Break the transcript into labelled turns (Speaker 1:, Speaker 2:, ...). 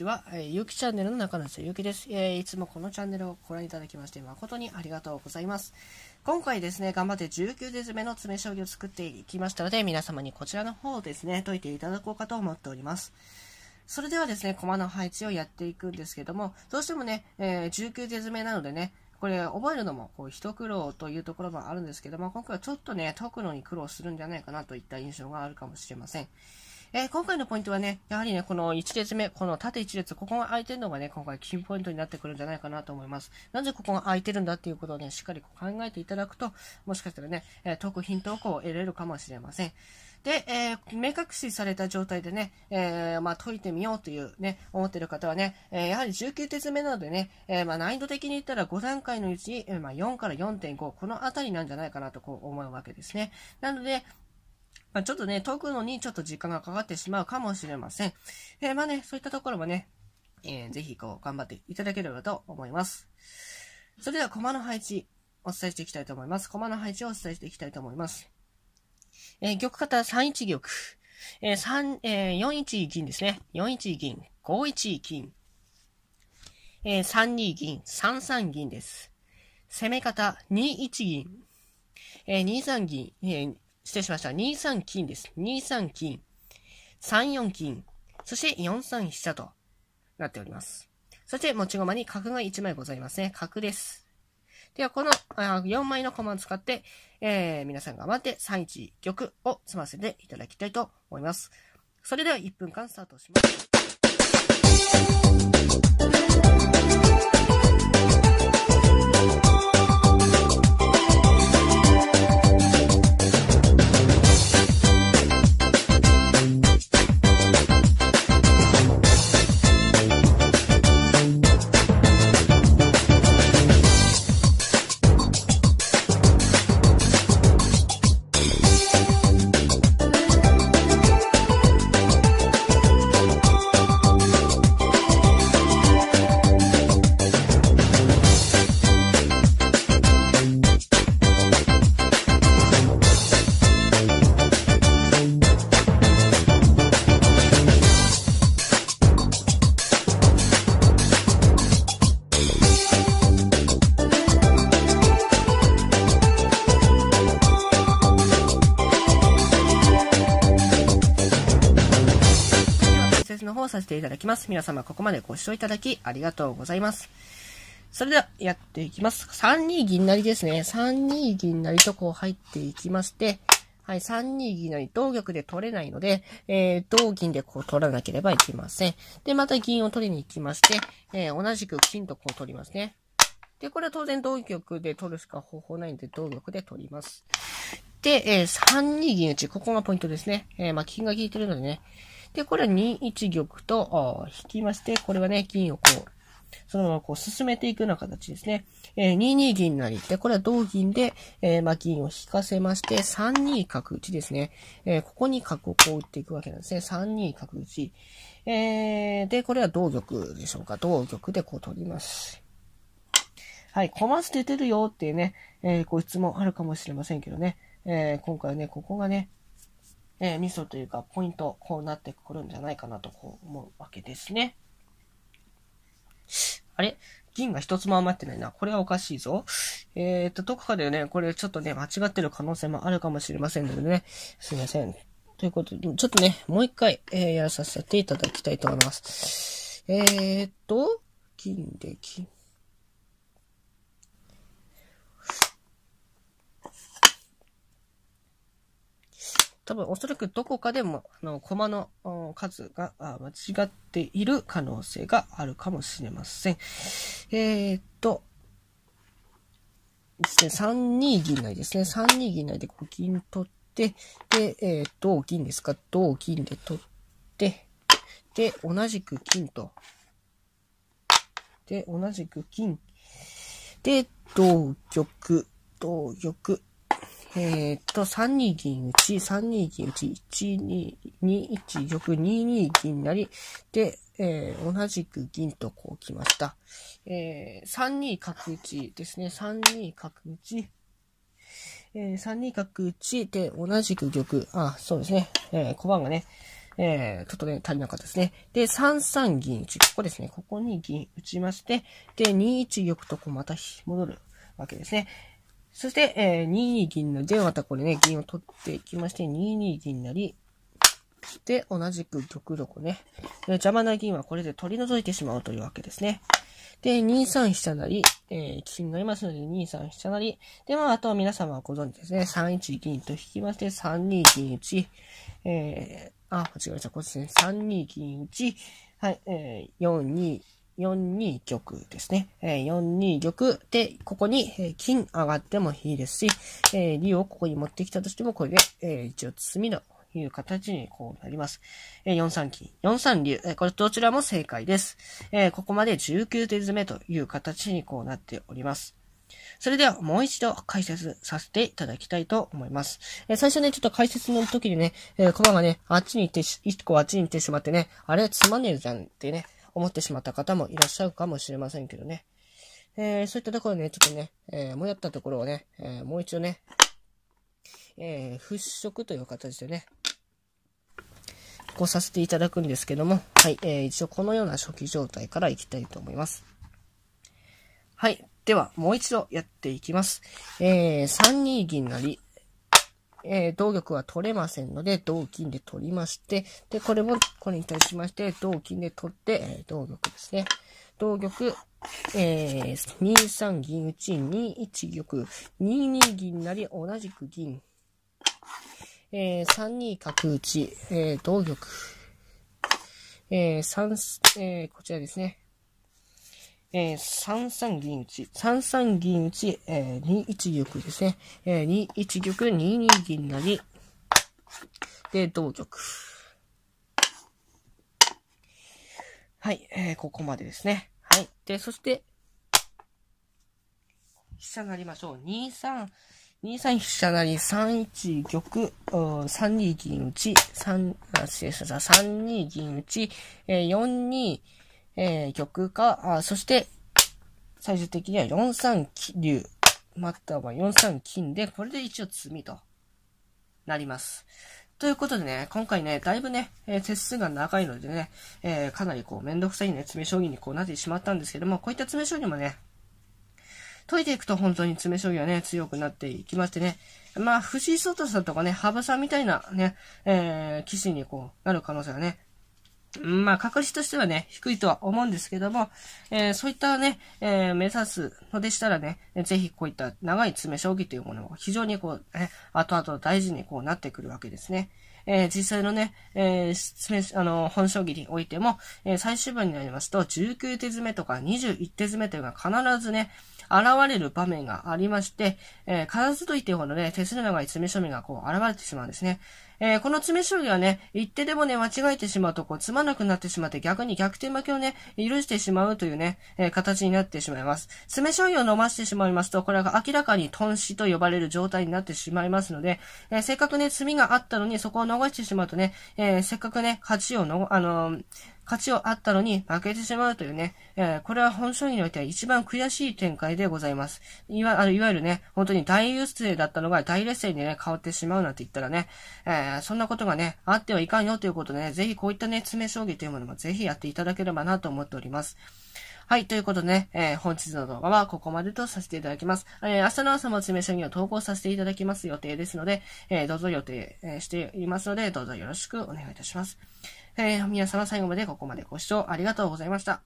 Speaker 1: ちは、えー、ゆきチャンネルの中の瀬ゆきです、えー、いつもこのチャンネルをご覧いただきまして誠にありがとうございます。今回ですね、頑張って19手詰めの詰将棋を作っていきましたので、皆様にこちらの方をですね、解いていただこうかと思っております。それではですね、駒の配置をやっていくんですけども、どうしてもね、え19手詰めなのでね、これ覚えるのもこう一苦労というところもあるんですけども、今回はちょっとね、解くのに苦労するんじゃないかなといった印象があるかもしれません。えー、今回のポイントはね、やはりね、この1列目、この縦1列、ここが空いてるのがね、今回キーポイントになってくるんじゃないかなと思います。なぜここが空いてるんだっていうことをね、しっかり考えていただくと、もしかしたらね、えー、投稿を得ら得れるかもしれません。で、えー、目隠しされた状態でね、えー、まあ、解いてみようというね、思ってる方はね、えー、やはり19詰目なのでね、えまあ、難易度的に言ったら5段階のうち、まあ、4から4.5、このあたりなんじゃないかなとこう思うわけですね。なので、まあ、ちょっとね、解くのにちょっと時間がかかってしまうかもしれません。えー、まあね、そういったところもね、えー、ぜひこう、頑張っていただければと思います。それでは、駒の配置、お伝えしていきたいと思います。駒の配置をお伝えしていきたいと思います。えー、玉方3一玉。えー、3、えー、4一銀ですね。4一銀、5一銀。えー、3二銀、3三銀です。攻め方、2一銀。えー、2三銀、えー、失礼しました。2三金です。2三金。3四金。そして4三飛車となっております。そして持ち駒に角が1枚ございますね。角です。では、このあ4枚の駒を使って、えー、皆さん頑張って3一玉を済ませていただきたいと思います。それでは1分間スタートします。ていただきます。皆様ここまでご視聴いただきありがとうございます。それではやっていきます。3二銀成ですね。3二銀成とこう入っていきまして、はい、3二銀成同玉で取れないので、えー、同銀でこう取らなければいけません。で、また銀を取りに行きまして、えー、同じく金とこう取りますね。で、これは当然同玉で取るしか方法ないので、同玉で取ります。で、えー、3二銀打ち、ここがポイントですね。えー、まあ、金が効いてるのでね、で、これは2一玉と引きまして、これはね、銀をこう、そのままこう進めていくような形ですね。えー、2二銀成って、これは同銀で、えー、まあ、銀を引かせまして、3二角打ちですね。えー、ここに角をこう打っていくわけなんですね。3二角打ち。えー、で、これは同玉でしょうか。同玉でこう取ります。はい、駒捨ててるよっていうね、えー、ご質問あるかもしれませんけどね。えー、今回はね、ここがね、えー、ミソというかポイント、こうなってくるんじゃないかなとこう思うわけですね。あれ銀が一つも余ってないな。これはおかしいぞ。えー、っと、どこかでね、これちょっとね、間違ってる可能性もあるかもしれませんのでね、すいません。ということで、ちょっとね、もう一回、えー、やらさせていただきたいと思います。えー、っと、金で金。多分おそらくどこかでも、あの、コマの数が間違っている可能性があるかもしれません。えー、っと、ですね、3二銀内ですね。3二銀内でこう銀取って、で、えー、同銀ですか。同銀で取って、で、同じく金と。で、同じく金。で、同玉、同玉。えー、っと、3二銀打ち、3二銀打ち、1二、2一玉、2二銀なり、で、えー、同じく銀とこう来ました。えー、3二角打ちですね。3二角打ち。えー、3二角打ちで同じく玉。あ、そうですね。えー、小判がね、えー、ちょっとね、足りなかったですね。で、3三銀打ち。ここですね。ここに銀打ちまして、で、2一玉とこうまた戻るわけですね。そして、えー、2二銀ので、またこれね、銀を取っていきまして、2二銀なり、で、同じく玉こね。邪魔な銀はこれで取り除いてしまうというわけですね。で、2三飛車なり、えー、金がいますので、2三飛車なり。で、まあ、あとは皆様はご存知ですね。3一銀と引きまして、3二銀1、えー、あ、間違えました。こっちね。3二銀1、はい、えー、4二4二玉ですね。え4二玉で、ここに、え金上がってもいいですし、え竜をここに持ってきたとしても、これで、え一応包みという形にこうなります。え4三金、4三竜、えこれどちらも正解です。えここまで19手詰めという形にこうなっております。それではもう一度解説させていただきたいと思います。えー、最初ね、ちょっと解説の時にね、えー、駒がね、あっちに行って、1個あっちに行ってしまってね、あれつまんねえじゃんってね、思ってしまった方もいらっしゃるかもしれませんけどね。えー、そういったところでね、ちょっとね、えー、もやったところをね、えー、もう一度ね、え払拭という形でね、こうさせていただくんですけども、はい、えー、一応このような初期状態からいきたいと思います。はい、では、もう一度やっていきます。えー、3二銀成、えー、同玉は取れませんので、同金で取りまして、で、これも、これに対しまして、同金で取って、えー、同玉ですね。同玉、えー、2三銀打ち、2一玉、2二銀なり同じく銀、えー、3二角打ち、えー、同玉、えー、3、えー、こちらですね。えー、3三銀打ち、3三銀打ち、えー、2一玉ですね。えー、2一玉、2二銀なり。で、同玉。はい、えー、ここまでですね。はい。で、そして、飛車なりましょう。2三、2三飛車なり、3一玉、3二銀打ち、3、あ、失礼しました。3二銀打ち、えー、4二、えー、玉か、あそして、最終的には4三竜、または4三金で、これで一応詰みとなります。ということでね、今回ね、だいぶね、えー、手数が長いのでね、えー、かなりこう、めんどくさいね、詰将棋にこうなってしまったんですけども、こういった詰将棋もね、解いていくと本当に詰将棋はね、強くなっていきましてね、まあ、藤井聡太さんとかね、羽生さんみたいなね、えー、士にこう、なる可能性がね、まあ、確率としてはね、低いとは思うんですけども、えー、そういったね、えー、目指すのでしたらね、ぜひこういった長い爪将棋というものも非常にこう、ね、後々大事にこうなってくるわけですね。えー、実際のね、えー、あの、本将棋においても、えー、最終盤になりますと、19手詰めとか21手詰めというのが必ずね、現れる場面がありまして、え必ずといってほどね、手数の長い爪将棋がこう、現れてしまうんですね。えー、この詰将棋はね、一手でもね、間違えてしまうと、こう、つまなくなってしまって、逆に逆転負けをね、許してしまうというね、えー、形になってしまいます。詰将棋を伸ばしてしまいますと、これが明らかに頓死と呼ばれる状態になってしまいますので、えー、せっかくね、詰みがあったのに、そこを逃してしまうとね、えせっかくね、勝ちをの、あのー勝ちをあったのに負けてしまうというね、えー、これは本書においては一番悔しい展開でございます。いわいわゆるね、本当に大優勢だったのが大劣勢にね、変わってしまうなんて言ったらね、えー、そんなことがね、あってはいかんよということでね、ぜひこういったね、詰め将棋というものもぜひやっていただければなと思っております。はい、ということでね、えー、本日の動画はここまでとさせていただきます。えー、明日の朝も詰め将棋を投稿させていただきます予定ですので、えー、どうぞ予定、えー、していますので、どうぞよろしくお願いいたします。えー、皆様最後までここまでご視聴ありがとうございました。